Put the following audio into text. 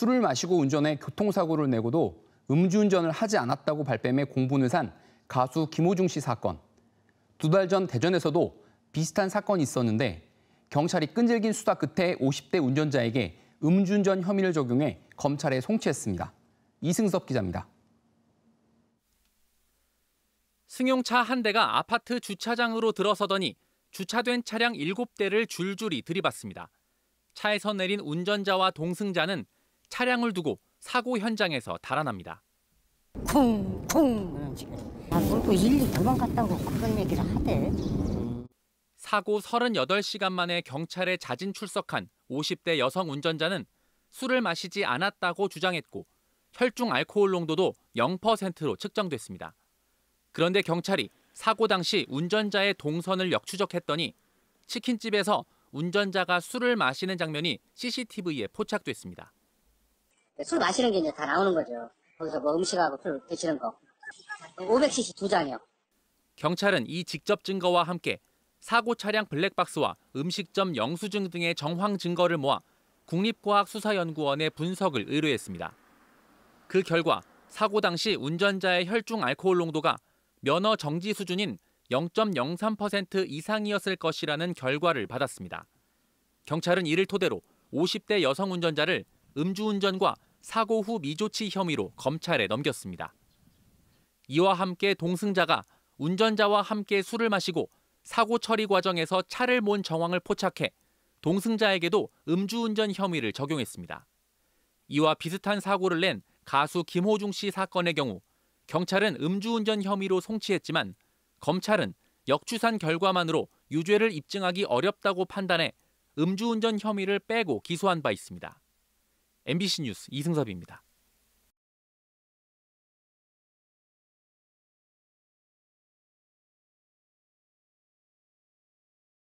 술을 마시고 운전해 교통사고를 내고도 음주운전을 하지 않았다고 발뺌해 공분을 산 가수 김호중 씨 사건. 두 달 전 대전에서도 비슷한 사건이 있었는데 경찰이 끈질긴 수사 끝에 50대 운전자에게 음주운전 혐의를 적용해 검찰에 송치했습니다. 이승섭 기자입니다. 승용차 한 대가 아파트 주차장으로 들어서더니 주차된 차량 7대를 줄줄이 들이받습니다. 차에서 내린 운전자와 동승자는 차량을 두고 사고 현장에서 달아납니다. 쿵쿵 물고 일리 도망갔다고 그런 얘기를 하대. 사고 38시간 만에 경찰에 자진 출석한 50대 여성 운전자는 술을 마시지 않았다고 주장했고 혈중 알코올 농도도 0%로 측정됐습니다. 그런데 경찰이 사고 당시 운전자의 동선을 역추적했더니 치킨집에서 운전자가 술을 마시는 장면이 CCTV에 포착됐습니다. 술 마시는 게 이제 다 나오는 거죠. 거기서 뭐 음식하고 술 드시는 거. 500cc 두 잔이요. 경찰은 이 직접 증거와 함께 사고 차량 블랙박스와 음식점 영수증 등의 정황 증거를 모아 국립과학수사연구원의 분석을 의뢰했습니다. 그 결과 사고 당시 운전자의 혈중 알코올 농도가 면허 정지 수준인 0.03% 이상이었을 것이라는 결과를 받았습니다. 경찰은 이를 토대로 50대 여성 운전자를 음주운전과 사고 후 미조치 혐의로 검찰에 넘겼습니다. 이와 함께 동승자가 운전자와 함께 술을 마시고 사고 처리 과정에서 차를 몬 정황을 포착해 동승자에게도 음주운전 혐의를 적용했습니다. 이와 비슷한 사고를 낸 가수 김호중 씨 사건의 경우 경찰은 음주운전 혐의로 송치했지만 검찰은 역추산 결과만으로 유죄를 입증하기 어렵다고 판단해 음주운전 혐의를 빼고 기소한 바 있습니다. MBC 뉴스 이승섭입니다.